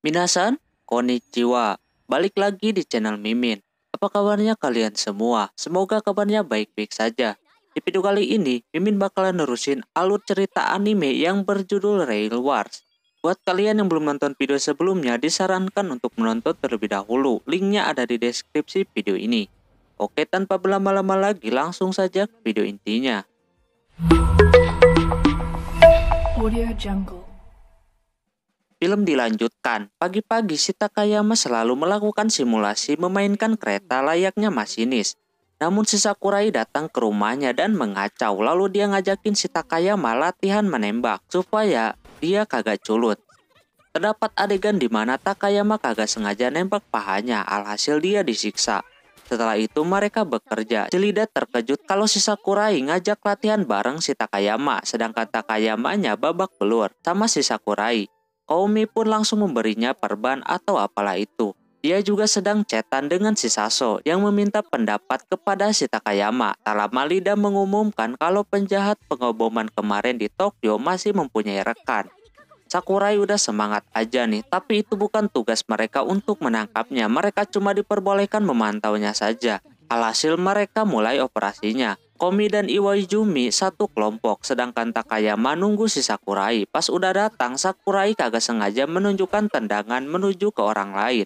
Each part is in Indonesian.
Minasan, konnichiwa. Balik lagi di channel Mimin. Apa kabarnya kalian semua? Semoga kabarnya baik-baik saja. Di video kali ini, Mimin bakalan nerusin alur cerita anime yang berjudul Rail Wars. Buat kalian yang belum nonton video sebelumnya, disarankan untuk menonton terlebih dahulu. Linknya ada di deskripsi video ini. Oke, tanpa berlama-lama lagi, langsung saja ke video intinya. Audio Jungle Film dilanjutkan. Pagi-pagi si Takayama selalu melakukan simulasi memainkan kereta layaknya masinis. Namun si Sakurai datang ke rumahnya dan mengacau lalu dia ngajakin si Takayama latihan menembak supaya dia kagak culut. Terdapat adegan di mana Takayama kagak sengaja nembak pahanya alhasil dia disiksa. Setelah itu mereka bekerja. Celida terkejut kalau si Sakurai ngajak latihan bareng si Takayama sedangkan Takayamanya babak belur sama si Sakurai. Koumi pun langsung memberinya perban atau apalah itu. Dia juga sedang cetan dengan si Saso yang meminta pendapat kepada si Takayama. Tak lama Lida mengumumkan kalau penjahat pengoboman kemarin di Tokyo masih mempunyai rekan. Sakurai udah semangat aja nih, tapi itu bukan tugas mereka untuk menangkapnya. Mereka cuma diperbolehkan memantaunya saja. Alhasil mereka mulai operasinya. Komi dan Iwajumi satu kelompok, sedangkan Takayama nunggu si Sakurai. Pas udah datang, Sakurai kagak sengaja menunjukkan tendangan menuju ke orang lain.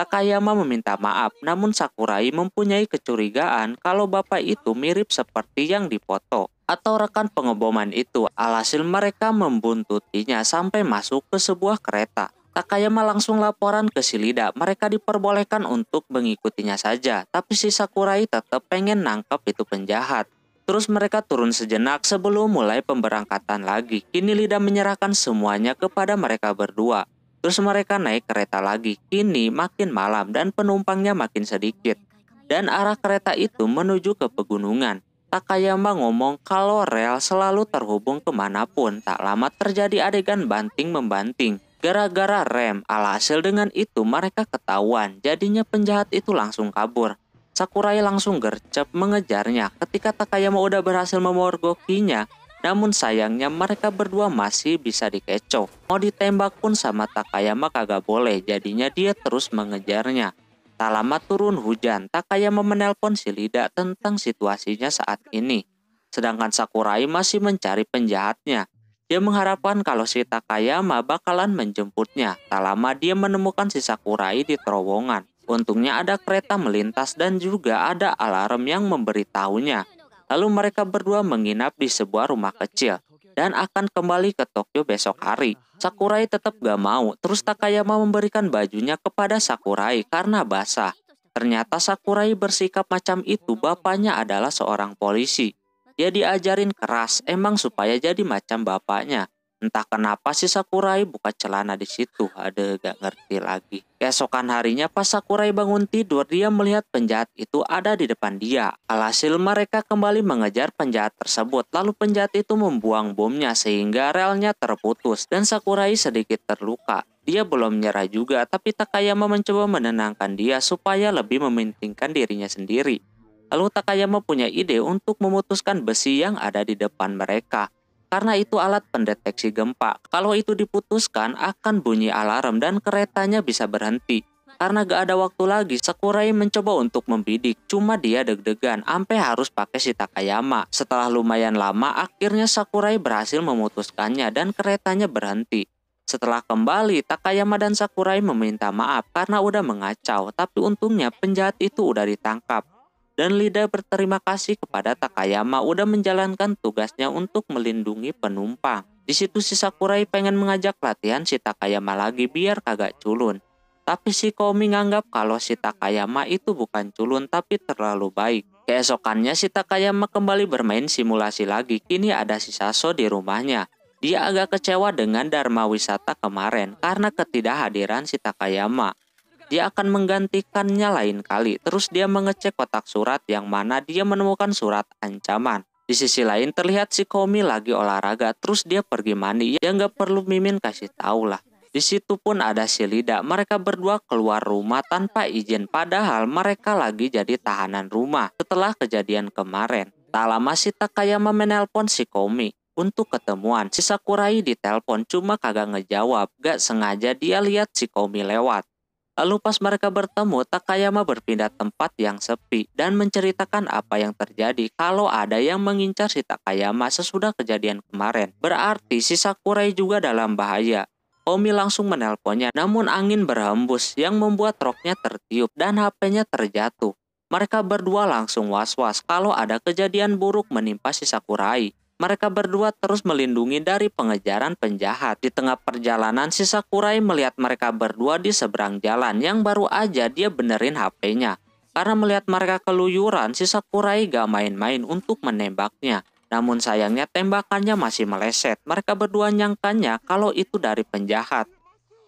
Takayama meminta maaf, namun Sakurai mempunyai kecurigaan kalau bapak itu mirip seperti yang dipoto atau rekan pengeboman itu. Alhasil mereka membuntutinya sampai masuk ke sebuah kereta. Takayama langsung laporan ke Silida. Mereka diperbolehkan untuk mengikutinya saja, tapi si Sakurai tetap pengen nangkap itu penjahat. Terus mereka turun sejenak sebelum mulai pemberangkatan lagi. Kini Lida menyerahkan semuanya kepada mereka berdua. Terus mereka naik kereta lagi. Kini makin malam dan penumpangnya makin sedikit. Dan arah kereta itu menuju ke pegunungan. Takayama ngomong kalau rel selalu terhubung kemanapun. Tak lama terjadi adegan banting-membanting. Gara-gara rem, alhasil dengan itu mereka ketahuan, jadinya penjahat itu langsung kabur. Sakurai langsung gercep mengejarnya ketika Takayama udah berhasil memorgokinya, namun sayangnya mereka berdua masih bisa dikecoh. Mau ditembak pun sama Takayama kagak boleh, jadinya dia terus mengejarnya. Tak lama turun hujan, Takayama menelpon si Lida tentang situasinya saat ini. Sedangkan Sakurai masih mencari penjahatnya. Dia mengharapkan kalau si Takayama bakalan menjemputnya. Tak lama dia menemukan si Sakurai di terowongan. Untungnya ada kereta melintas dan juga ada alarm yang memberitahunya. Lalu mereka berdua menginap di sebuah rumah kecil dan akan kembali ke Tokyo besok hari. Sakurai tetap gak mau, terus Takayama memberikan bajunya kepada Sakurai karena basah. Ternyata Sakurai bersikap macam itu bapaknya adalah seorang polisi. Dia diajarin keras, emang supaya jadi macam bapaknya. Entah kenapa si Sakurai buka celana di situ, ada gak ngerti lagi. Keesokan harinya pas Sakurai bangun tidur, dia melihat penjahat itu ada di depan dia. Alhasil mereka kembali mengejar penjahat tersebut, lalu penjahat itu membuang bomnya sehingga relnya terputus dan Sakurai sedikit terluka. Dia belum menyerah juga, tapi Takayama mencoba menenangkan dia supaya lebih memintingkan dirinya sendiri. Lalu Takayama punya ide untuk memutuskan besi yang ada di depan mereka. Karena itu alat pendeteksi gempa. Kalau itu diputuskan akan bunyi alarm dan keretanya bisa berhenti. Karena gak ada waktu lagi, Sakurai mencoba untuk membidik. Cuma dia deg-degan, ampe harus pakai si Takayama. Setelah lumayan lama, akhirnya Sakurai berhasil memutuskannya dan keretanya berhenti. Setelah kembali, Takayama dan Sakurai meminta maaf karena udah mengacau, tapi untungnya penjahat itu udah ditangkap dan Lida berterima kasih kepada Takayama udah menjalankan tugasnya untuk melindungi penumpang. Di situ si Sakurai pengen mengajak latihan si Takayama lagi biar kagak culun. Tapi si Komi nganggap kalau si Takayama itu bukan culun tapi terlalu baik. Keesokannya si Takayama kembali bermain simulasi lagi, kini ada si Saso di rumahnya. Dia agak kecewa dengan Dharma Wisata kemarin karena ketidakhadiran si Takayama dia akan menggantikannya lain kali. Terus dia mengecek kotak surat yang mana dia menemukan surat ancaman. Di sisi lain terlihat si Komi lagi olahraga, terus dia pergi mandi. Ya nggak perlu Mimin kasih tahu lah. Di situ pun ada si Lida. Mereka berdua keluar rumah tanpa izin, padahal mereka lagi jadi tahanan rumah setelah kejadian kemarin. Tak lama si Takayama menelpon si Komi untuk ketemuan. Si Sakurai ditelepon cuma kagak ngejawab, gak sengaja dia lihat si Komi lewat. Lalu pas mereka bertemu, Takayama berpindah tempat yang sepi dan menceritakan apa yang terjadi kalau ada yang mengincar si Takayama sesudah kejadian kemarin. Berarti si Sakurai juga dalam bahaya. Omi langsung menelponnya, namun angin berhembus yang membuat roknya tertiup dan HP-nya terjatuh. Mereka berdua langsung was-was kalau ada kejadian buruk menimpa si Sakurai. Mereka berdua terus melindungi dari pengejaran penjahat. Di tengah perjalanan, si Sakurai melihat mereka berdua di seberang jalan yang baru aja dia benerin HP-nya. Karena melihat mereka keluyuran, si Sakurai gak main-main untuk menembaknya. Namun sayangnya tembakannya masih meleset. Mereka berdua nyangkanya kalau itu dari penjahat.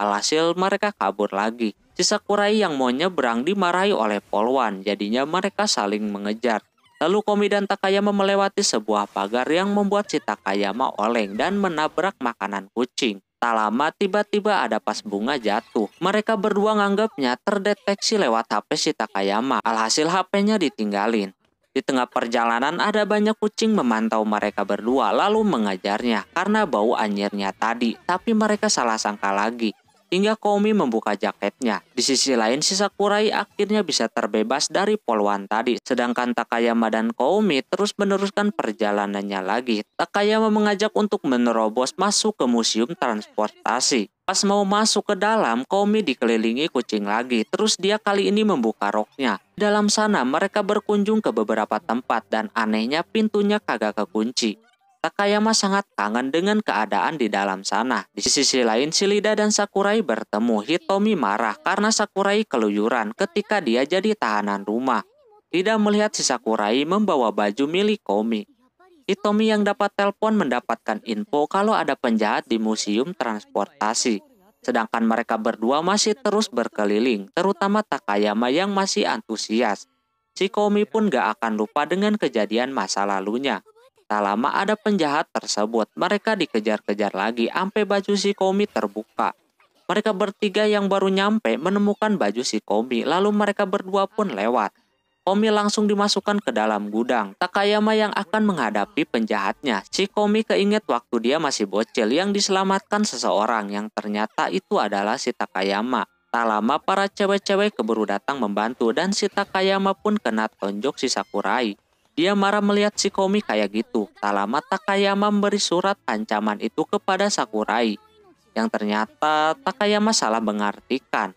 Alhasil mereka kabur lagi. Si Sakurai yang mau nyebrang dimarahi oleh polwan, jadinya mereka saling mengejar. Lalu Komi dan Takayama melewati sebuah pagar yang membuat si Takayama oleng dan menabrak makanan kucing. Tak lama tiba-tiba ada pas bunga jatuh. Mereka berdua nganggapnya terdeteksi lewat HP si Takayama. Alhasil HP-nya ditinggalin. Di tengah perjalanan ada banyak kucing memantau mereka berdua lalu mengajarnya karena bau anjirnya tadi. Tapi mereka salah sangka lagi hingga Komi membuka jaketnya. Di sisi lain, sisa Kurai akhirnya bisa terbebas dari poluan tadi, sedangkan Takayama dan Komi terus meneruskan perjalanannya lagi. Takayama mengajak untuk menerobos masuk ke museum transportasi. Pas mau masuk ke dalam, Komi dikelilingi kucing lagi, terus dia kali ini membuka roknya. Dalam sana, mereka berkunjung ke beberapa tempat dan anehnya pintunya kagak kekunci. Takayama sangat kangen dengan keadaan di dalam sana. Di sisi lain, Shilida dan Sakurai bertemu. Hitomi marah karena Sakurai keluyuran ketika dia jadi tahanan rumah. Tidak melihat si Sakurai membawa baju milik Komi. Hitomi yang dapat telepon mendapatkan info kalau ada penjahat di museum transportasi. Sedangkan mereka berdua masih terus berkeliling, terutama Takayama yang masih antusias. Si Komi pun gak akan lupa dengan kejadian masa lalunya. Tak lama ada penjahat tersebut. Mereka dikejar-kejar lagi sampai baju si Komi terbuka. Mereka bertiga yang baru nyampe menemukan baju si Komi, lalu mereka berdua pun lewat. Komi langsung dimasukkan ke dalam gudang. Takayama yang akan menghadapi penjahatnya. Si Komi keinget waktu dia masih bocil yang diselamatkan seseorang yang ternyata itu adalah si Takayama. Tak lama para cewek-cewek keburu datang membantu dan si Takayama pun kena tonjok si Sakurai. Dia marah melihat si Komi kayak gitu. Tak lama Takayama memberi surat ancaman itu kepada Sakurai. Yang ternyata Takayama salah mengartikan.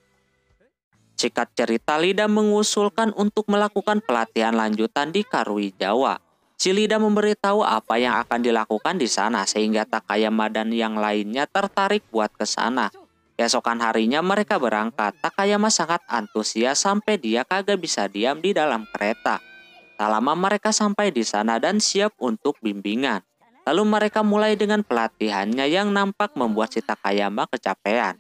Sikat cerita Lida mengusulkan untuk melakukan pelatihan lanjutan di Karui Jawa. Si Lida memberitahu apa yang akan dilakukan di sana sehingga Takayama dan yang lainnya tertarik buat ke sana. Keesokan harinya mereka berangkat. Takayama sangat antusias sampai dia kagak bisa diam di dalam kereta. Tak lama mereka sampai di sana dan siap untuk bimbingan. Lalu mereka mulai dengan pelatihannya yang nampak membuat si Takayama kecapean.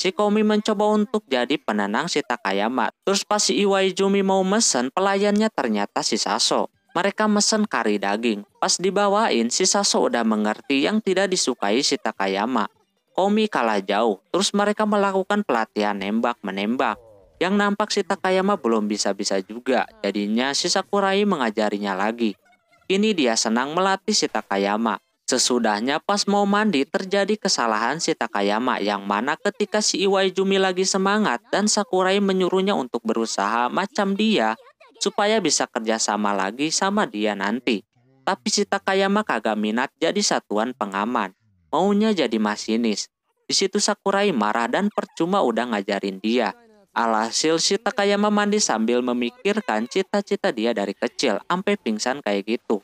Si Komi mencoba untuk jadi penenang si Takayama. Terus pas si Jumi mau mesen, pelayannya ternyata si Saso. Mereka mesen kari daging. Pas dibawain, si Saso udah mengerti yang tidak disukai si Takayama. Komi kalah jauh, terus mereka melakukan pelatihan nembak-menembak. Yang nampak si Takayama belum bisa-bisa juga, jadinya si Sakurai mengajarinya lagi. Kini dia senang melatih si Takayama. Sesudahnya pas mau mandi terjadi kesalahan si Takayama yang mana ketika si Iwaijumi lagi semangat dan Sakurai menyuruhnya untuk berusaha macam dia supaya bisa kerjasama lagi sama dia nanti. Tapi si Takayama kagak minat jadi satuan pengaman. Maunya jadi masinis. Di situ Sakurai marah dan percuma udah ngajarin dia. Alhasil si Takayama mandi sambil memikirkan cita-cita dia dari kecil sampai pingsan kayak gitu.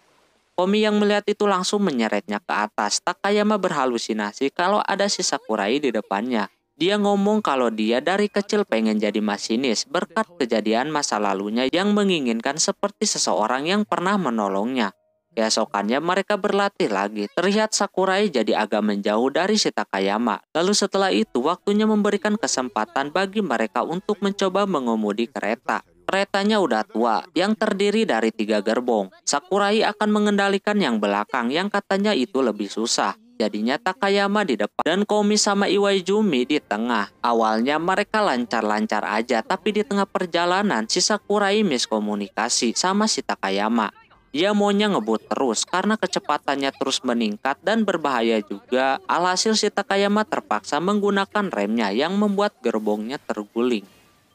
Komi yang melihat itu langsung menyeretnya ke atas. Takayama berhalusinasi kalau ada si Sakurai di depannya. Dia ngomong kalau dia dari kecil pengen jadi masinis berkat kejadian masa lalunya yang menginginkan seperti seseorang yang pernah menolongnya. Keesokannya mereka berlatih lagi. Terlihat Sakurai jadi agak menjauh dari si Takayama. Lalu setelah itu waktunya memberikan kesempatan bagi mereka untuk mencoba mengemudi kereta. Keretanya udah tua, yang terdiri dari tiga gerbong. Sakurai akan mengendalikan yang belakang, yang katanya itu lebih susah. Jadinya Takayama di depan dan Komi sama Iwaijumi di tengah. Awalnya mereka lancar-lancar aja, tapi di tengah perjalanan si Sakurai miskomunikasi sama si Takayama. Ia maunya ngebut terus karena kecepatannya terus meningkat dan berbahaya juga. Alhasil si Takayama terpaksa menggunakan remnya yang membuat gerbongnya terguling.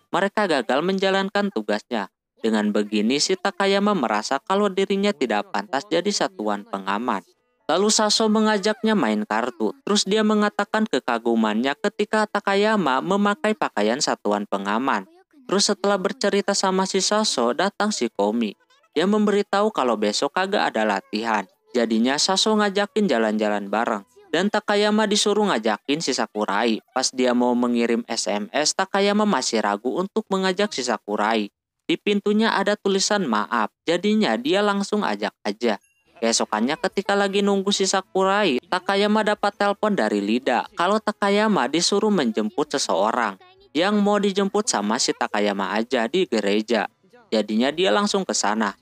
Mereka gagal menjalankan tugasnya. Dengan begini si Takayama merasa kalau dirinya tidak pantas jadi satuan pengaman. Lalu Saso mengajaknya main kartu, terus dia mengatakan kekagumannya ketika Takayama memakai pakaian satuan pengaman. Terus setelah bercerita sama si Saso, datang si Komi. Dia memberitahu kalau besok kagak ada latihan. Jadinya Saso ngajakin jalan-jalan bareng. Dan Takayama disuruh ngajakin si Sakurai. Pas dia mau mengirim SMS, Takayama masih ragu untuk mengajak si Sakurai. Di pintunya ada tulisan maaf, jadinya dia langsung ajak aja. Keesokannya ketika lagi nunggu si Sakurai, Takayama dapat telepon dari Lida kalau Takayama disuruh menjemput seseorang yang mau dijemput sama si Takayama aja di gereja. Jadinya dia langsung ke sana.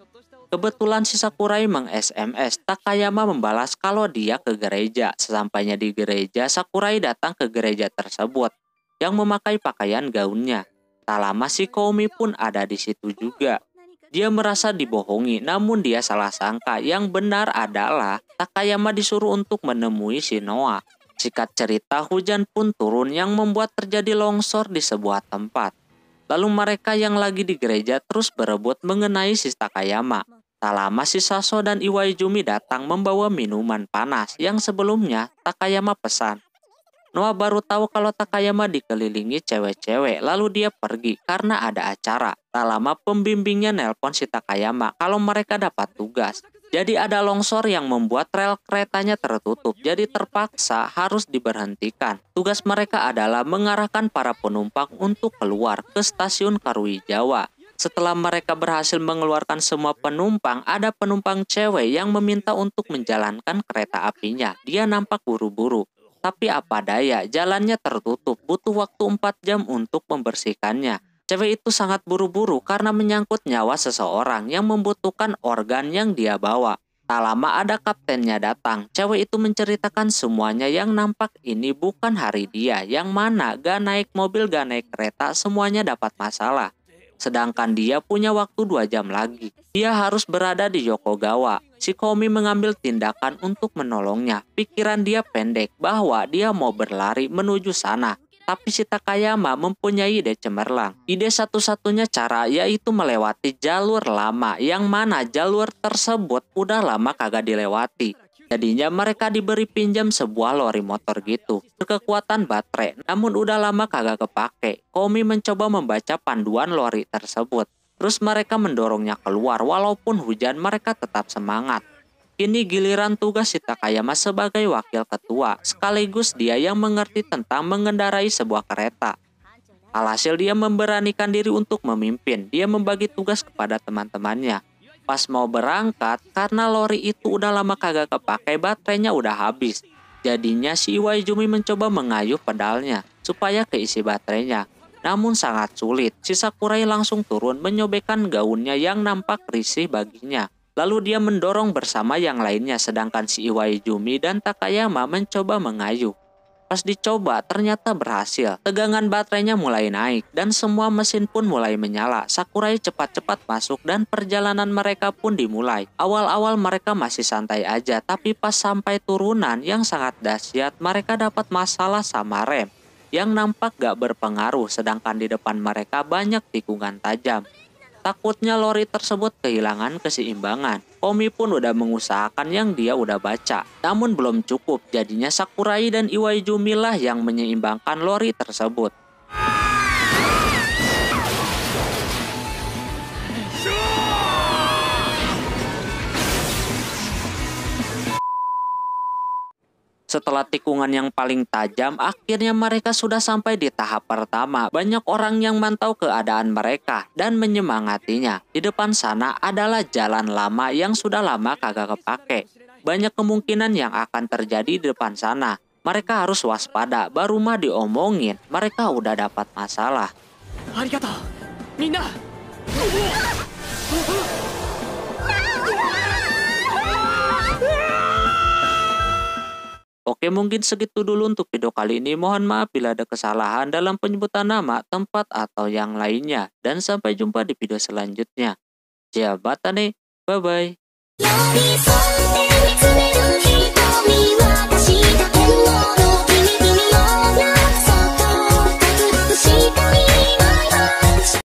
Kebetulan si Sakurai meng-SMS Takayama membalas kalau dia ke gereja. Sesampainya di gereja, Sakurai datang ke gereja tersebut yang memakai pakaian gaunnya. Tak lama si Komi pun ada di situ juga. Dia merasa dibohongi, namun dia salah sangka. Yang benar adalah Takayama disuruh untuk menemui si Noah. Sikat cerita hujan pun turun yang membuat terjadi longsor di sebuah tempat. Lalu mereka yang lagi di gereja terus berebut mengenai si Takayama. Tak lama si Saso dan Jumi datang membawa minuman panas yang sebelumnya Takayama pesan. Noah baru tahu kalau Takayama dikelilingi cewek-cewek lalu dia pergi karena ada acara. Tak lama pembimbingnya nelpon si Takayama kalau mereka dapat tugas. Jadi ada longsor yang membuat rel keretanya tertutup, jadi terpaksa harus diberhentikan. Tugas mereka adalah mengarahkan para penumpang untuk keluar ke stasiun Karui Jawa. Setelah mereka berhasil mengeluarkan semua penumpang, ada penumpang cewek yang meminta untuk menjalankan kereta apinya. Dia nampak buru-buru. Tapi apa daya, jalannya tertutup, butuh waktu 4 jam untuk membersihkannya. Cewek itu sangat buru-buru karena menyangkut nyawa seseorang yang membutuhkan organ yang dia bawa. Tak lama ada kaptennya datang, cewek itu menceritakan semuanya yang nampak ini bukan hari dia, yang mana gak naik mobil gak naik kereta semuanya dapat masalah. Sedangkan dia punya waktu dua jam lagi. Dia harus berada di Yokogawa. Si Komi mengambil tindakan untuk menolongnya. Pikiran dia pendek bahwa dia mau berlari menuju sana tapi si Takayama mempunyai ide cemerlang. Ide satu-satunya cara yaitu melewati jalur lama yang mana jalur tersebut udah lama kagak dilewati. Jadinya mereka diberi pinjam sebuah lori motor gitu. Berkekuatan baterai, namun udah lama kagak kepake. Komi mencoba membaca panduan lori tersebut. Terus mereka mendorongnya keluar walaupun hujan mereka tetap semangat. Ini giliran tugas si Takayama sebagai wakil ketua, sekaligus dia yang mengerti tentang mengendarai sebuah kereta. Alhasil dia memberanikan diri untuk memimpin, dia membagi tugas kepada teman-temannya. Pas mau berangkat, karena lori itu udah lama kagak kepake baterainya udah habis. Jadinya si Jumi mencoba mengayuh pedalnya, supaya keisi baterainya. Namun sangat sulit, si Sakurai langsung turun menyobekkan gaunnya yang nampak risih baginya. Lalu dia mendorong bersama yang lainnya sedangkan si Iwai Jumi dan Takayama mencoba mengayuh. Pas dicoba ternyata berhasil. Tegangan baterainya mulai naik dan semua mesin pun mulai menyala. Sakurai cepat-cepat masuk dan perjalanan mereka pun dimulai. Awal-awal mereka masih santai aja tapi pas sampai turunan yang sangat dahsyat mereka dapat masalah sama rem yang nampak gak berpengaruh sedangkan di depan mereka banyak tikungan tajam. Takutnya lori tersebut kehilangan keseimbangan. Komi pun udah mengusahakan yang dia udah baca. Namun belum cukup, jadinya Sakurai dan Iwai lah yang menyeimbangkan lori tersebut. Setelah tikungan yang paling tajam, akhirnya mereka sudah sampai di tahap pertama. Banyak orang yang mantau keadaan mereka dan menyemangatinya. Di depan sana adalah jalan lama yang sudah lama kagak kepake. Banyak kemungkinan yang akan terjadi di depan sana. Mereka harus waspada, baru mah diomongin. Mereka udah dapat masalah. Arigato, Minna! Ya, mungkin segitu dulu untuk video kali ini. Mohon maaf bila ada kesalahan dalam penyebutan nama, tempat, atau yang lainnya. Dan sampai jumpa di video selanjutnya. Jia ya, batane, bye-bye.